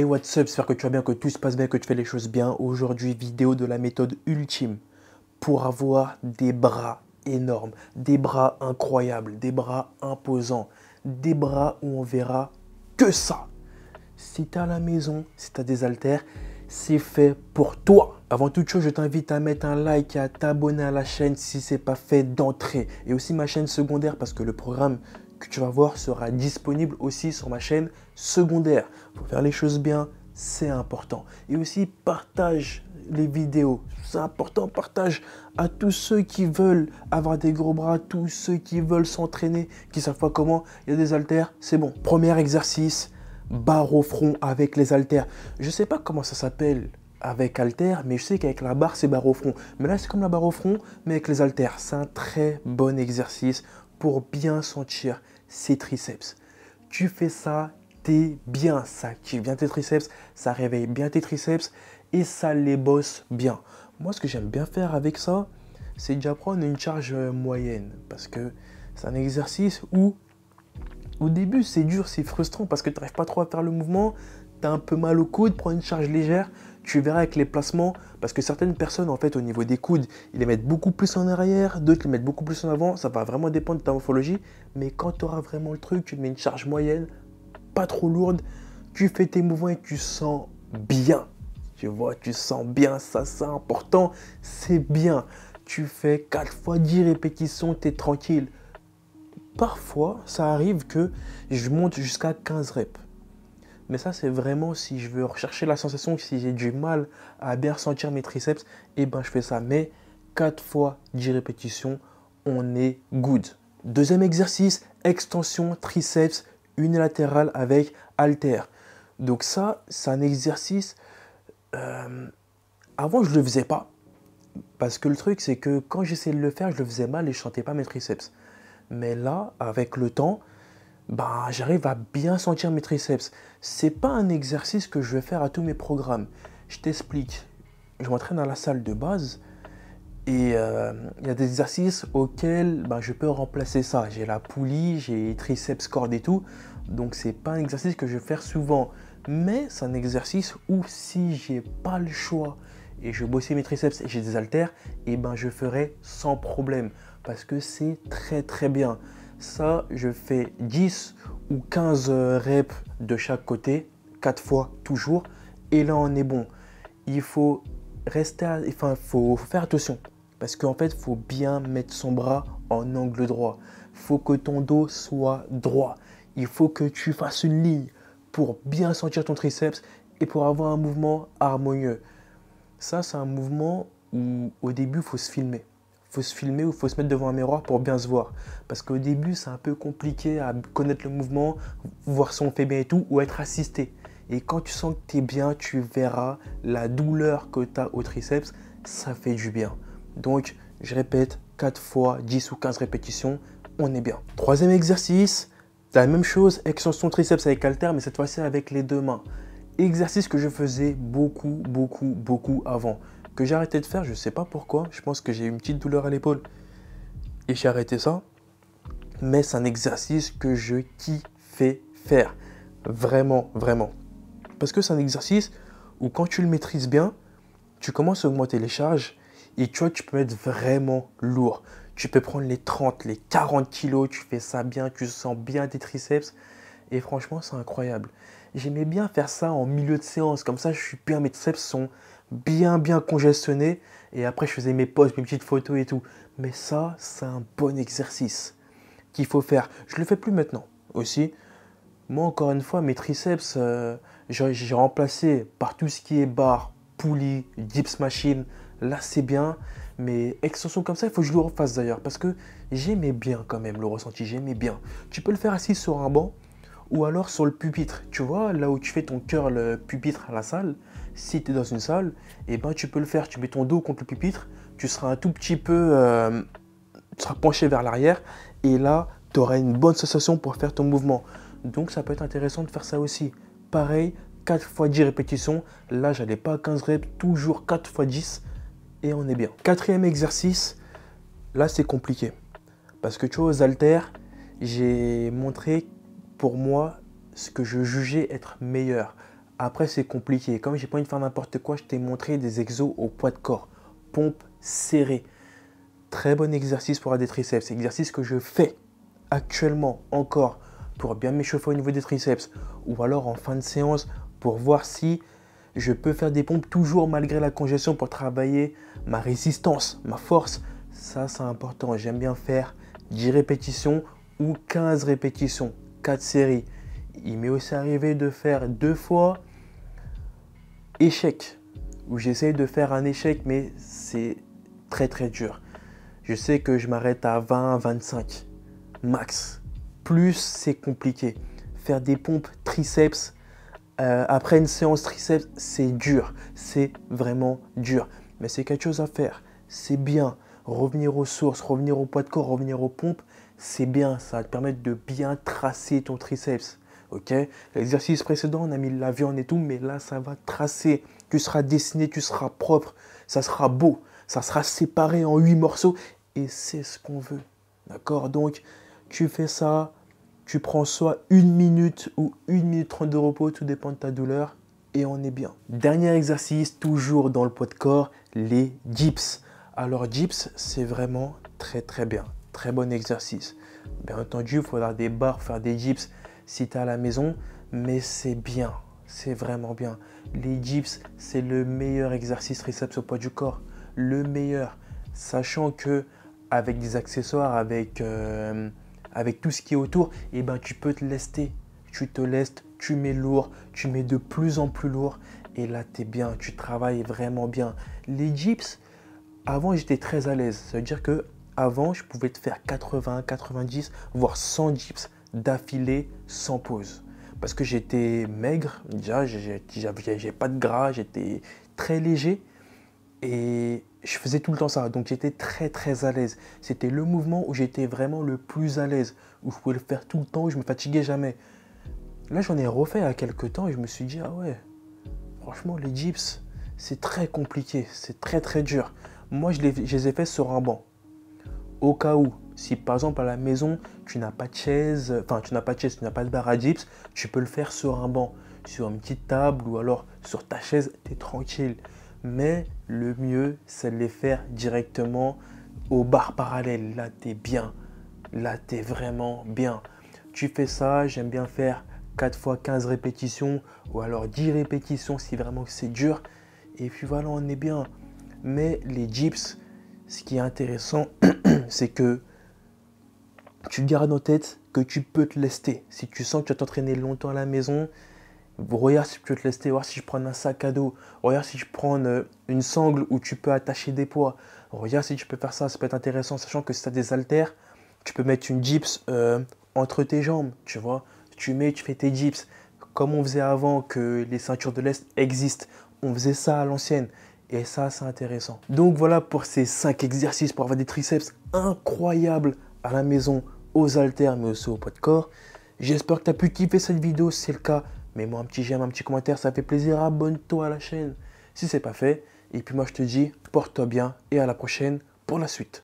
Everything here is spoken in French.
Hey what's up, j'espère que tu vas bien, que tout se passe bien, que tu fais les choses bien. Aujourd'hui, vidéo de la méthode ultime pour avoir des bras énormes, des bras incroyables, des bras imposants, des bras où on verra que ça. Si tu à la maison, si tu as des haltères, c'est fait pour toi. Avant toute chose, je t'invite à mettre un like et à t'abonner à la chaîne si ce n'est pas fait d'entrée. Et aussi ma chaîne secondaire parce que le programme que tu vas voir sera disponible aussi sur ma chaîne secondaire. Faut faire les choses bien, c'est important. Et aussi partage les vidéos, c'est important, partage à tous ceux qui veulent avoir des gros bras, tous ceux qui veulent s'entraîner, qui savent pas comment, il y a des haltères, c'est bon. Premier exercice, barre au front avec les haltères. Je ne sais pas comment ça s'appelle avec haltères, mais je sais qu'avec la barre, c'est barre au front. Mais là, c'est comme la barre au front, mais avec les haltères. C'est un très bon exercice pour bien sentir ses triceps. Tu fais ça, t'es bien, ça active bien tes triceps, ça réveille bien tes triceps et ça les bosse bien. Moi, ce que j'aime bien faire avec ça, c'est déjà prendre une charge euh, moyenne parce que c'est un exercice où au début c'est dur, c'est frustrant parce que tu n'arrives pas trop à faire le mouvement, tu as un peu mal au coude, prends une charge légère, tu verras avec les placements, parce que certaines personnes, en fait, au niveau des coudes, ils les mettent beaucoup plus en arrière, d'autres les mettent beaucoup plus en avant. Ça va vraiment dépendre de ta morphologie. Mais quand tu auras vraiment le truc, tu mets une charge moyenne, pas trop lourde, tu fais tes mouvements et tu sens bien. Tu vois, tu sens bien, ça, c'est important, c'est bien. Tu fais 4 fois 10 répétitions, tu es tranquille. Parfois, ça arrive que je monte jusqu'à 15 reps. Mais ça, c'est vraiment si je veux rechercher la sensation, si j'ai du mal à bien ressentir mes triceps, et eh ben je fais ça. Mais 4 fois 10 répétitions, on est good. Deuxième exercice, extension triceps unilatérale avec halter. Donc ça, c'est un exercice... Euh, avant, je ne le faisais pas. Parce que le truc, c'est que quand j'essayais de le faire, je le faisais mal et je ne chantais pas mes triceps. Mais là, avec le temps, bah, j'arrive à bien sentir mes triceps. C'est pas un exercice que je vais faire à tous mes programmes. Je t'explique. Je m'entraîne à la salle de base et euh, il y a des exercices auxquels bah, je peux remplacer ça. J'ai la poulie, j'ai triceps, corde et tout. Donc c'est pas un exercice que je vais faire souvent. Mais c'est un exercice où si j'ai pas le choix et je bossais mes triceps et j'ai des haltères, et eh ben je ferai sans problème parce que c'est très très bien. Ça, je fais 10 ou 15 euh, reps de chaque côté, 4 fois toujours. Et là, on est bon. Il faut rester, enfin, faut faire attention. Parce qu'en fait, faut bien mettre son bras en angle droit. Faut que ton dos soit droit. Il faut que tu fasses une ligne pour bien sentir ton triceps et pour avoir un mouvement harmonieux. Ça, c'est un mouvement où au début, il faut se filmer faut se filmer ou faut se mettre devant un miroir pour bien se voir. Parce qu'au début, c'est un peu compliqué à connaître le mouvement, voir si on fait bien et tout, ou être assisté. Et quand tu sens que tu es bien, tu verras la douleur que tu as au triceps, ça fait du bien. Donc, je répète 4 fois 10 ou 15 répétitions, on est bien. Troisième exercice, la même chose, extension triceps avec halter, mais cette fois-ci avec les deux mains. Exercice que je faisais beaucoup, beaucoup, beaucoup avant que j'ai arrêté de faire, je ne sais pas pourquoi. Je pense que j'ai eu une petite douleur à l'épaule et j'ai arrêté ça. Mais c'est un exercice que je kiffais faire. Vraiment, vraiment. Parce que c'est un exercice où quand tu le maîtrises bien, tu commences à augmenter les charges et tu vois, tu peux être vraiment lourd. Tu peux prendre les 30, les 40 kilos, tu fais ça bien, tu sens bien tes triceps. Et franchement, c'est incroyable. J'aimais bien faire ça en milieu de séance, comme ça je suis bien, mes triceps sont bien bien congestionnés et après je faisais mes poses, mes petites photos et tout. Mais ça, c'est un bon exercice qu'il faut faire. Je le fais plus maintenant aussi. Moi encore une fois, mes triceps, euh, j'ai remplacé par tout ce qui est barre, poulie, dips machine. Là c'est bien, mais extension comme ça, il faut que je le refasse d'ailleurs parce que j'aimais bien quand même le ressenti, j'aimais bien. Tu peux le faire assis sur un banc, ou alors sur le pupitre. Tu vois, là où tu fais ton le pupitre à la salle, si tu es dans une salle, et eh ben, tu peux le faire. Tu mets ton dos contre le pupitre, tu seras un tout petit peu euh, tu seras penché vers l'arrière, et là, tu auras une bonne sensation pour faire ton mouvement. Donc, ça peut être intéressant de faire ça aussi. Pareil, 4 fois 10 répétitions. Là, j'allais pas à 15 reps, toujours 4 x 10, et on est bien. Quatrième exercice, là, c'est compliqué. Parce que tu vois, aux haltères, j'ai montré pour moi ce que je jugeais être meilleur. Après, c'est compliqué. Comme j'ai pas envie de faire n'importe quoi, je t'ai montré des exos au poids de corps. Pompe serrées. Très bon exercice pour avoir des triceps. Exercice que je fais actuellement encore pour bien m'échauffer au niveau des triceps. Ou alors en fin de séance pour voir si je peux faire des pompes toujours malgré la congestion pour travailler ma résistance, ma force. Ça, c'est important. J'aime bien faire 10 répétitions ou 15 répétitions. 4 séries. Il m'est aussi arrivé de faire deux fois échec, où j'essaye de faire un échec, mais c'est très très dur. Je sais que je m'arrête à 20, 25, max. Plus c'est compliqué. Faire des pompes triceps, euh, après une séance triceps, c'est dur. C'est vraiment dur. Mais c'est quelque chose à faire. C'est bien. Revenir aux sources, revenir au poids de corps, revenir aux pompes, c'est bien, ça va te permettre de bien tracer ton triceps. Ok L'exercice précédent, on a mis la viande et tout, mais là, ça va tracer. Tu seras dessiné, tu seras propre, ça sera beau, ça sera séparé en huit morceaux, et c'est ce qu'on veut. D'accord Donc, tu fais ça, tu prends soit une minute ou une minute trente de repos, tout dépend de ta douleur, et on est bien. Dernier exercice, toujours dans le poids de corps, les dips. Alors, dips, c'est vraiment très très bien très bon exercice. Bien entendu, il faudra des barres, faire des dips si tu à la maison, mais c'est bien, c'est vraiment bien. Les dips, c'est le meilleur exercice triceps au poids du corps, le meilleur. Sachant que avec des accessoires, avec, euh, avec tout ce qui est autour, et eh ben, tu peux te lester. Tu te lestes, tu mets lourd, tu mets de plus en plus lourd, et là, tu es bien, tu travailles vraiment bien. Les dips, avant, j'étais très à l'aise. Ça veut dire que avant, je pouvais te faire 80, 90, voire 100 dips d'affilée sans pause. Parce que j'étais maigre, déjà, j'avais pas de gras, j'étais très léger. Et je faisais tout le temps ça, donc j'étais très très à l'aise. C'était le mouvement où j'étais vraiment le plus à l'aise, où je pouvais le faire tout le temps, où je me fatiguais jamais. Là, j'en ai refait à quelques temps et je me suis dit, ah ouais, franchement, les dips, c'est très compliqué, c'est très très dur. Moi, je les, je les ai faits sur un banc au cas où. Si par exemple à la maison, tu n'as pas de chaise, enfin tu n'as pas de chaise, tu n'as pas de bar à dips, tu peux le faire sur un banc, sur une petite table ou alors sur ta chaise, tu es tranquille. Mais le mieux, c'est de les faire directement au bar parallèle. Là, tu es bien. Là, tu es vraiment bien. Tu fais ça, j'aime bien faire 4 fois 15 répétitions ou alors 10 répétitions si vraiment c'est dur. Et puis voilà, on est bien. Mais les dips, ce qui est intéressant, c'est que tu gardes en tête que tu peux te lester. Si tu sens que tu vas t'entraîner longtemps à la maison, regarde si tu peux te lester, Voir si je prends un sac à dos, regarde si je prends euh, une sangle où tu peux attacher des poids, regarde si tu peux faire ça, ça peut être intéressant, sachant que si tu as des haltères, tu peux mettre une gyps euh, entre tes jambes, tu vois. Tu mets, tu fais tes gyps, comme on faisait avant que les ceintures de l'Est existent. On faisait ça à l'ancienne. Et ça, c'est intéressant. Donc voilà pour ces 5 exercices pour avoir des triceps incroyables à la maison, aux haltères, mais aussi au poids de corps. J'espère que tu as pu kiffer cette vidéo. Si c'est le cas, mets-moi un petit j'aime, un petit commentaire, ça fait plaisir. Abonne-toi à la chaîne si ce n'est pas fait. Et puis moi, je te dis, porte-toi bien et à la prochaine pour la suite.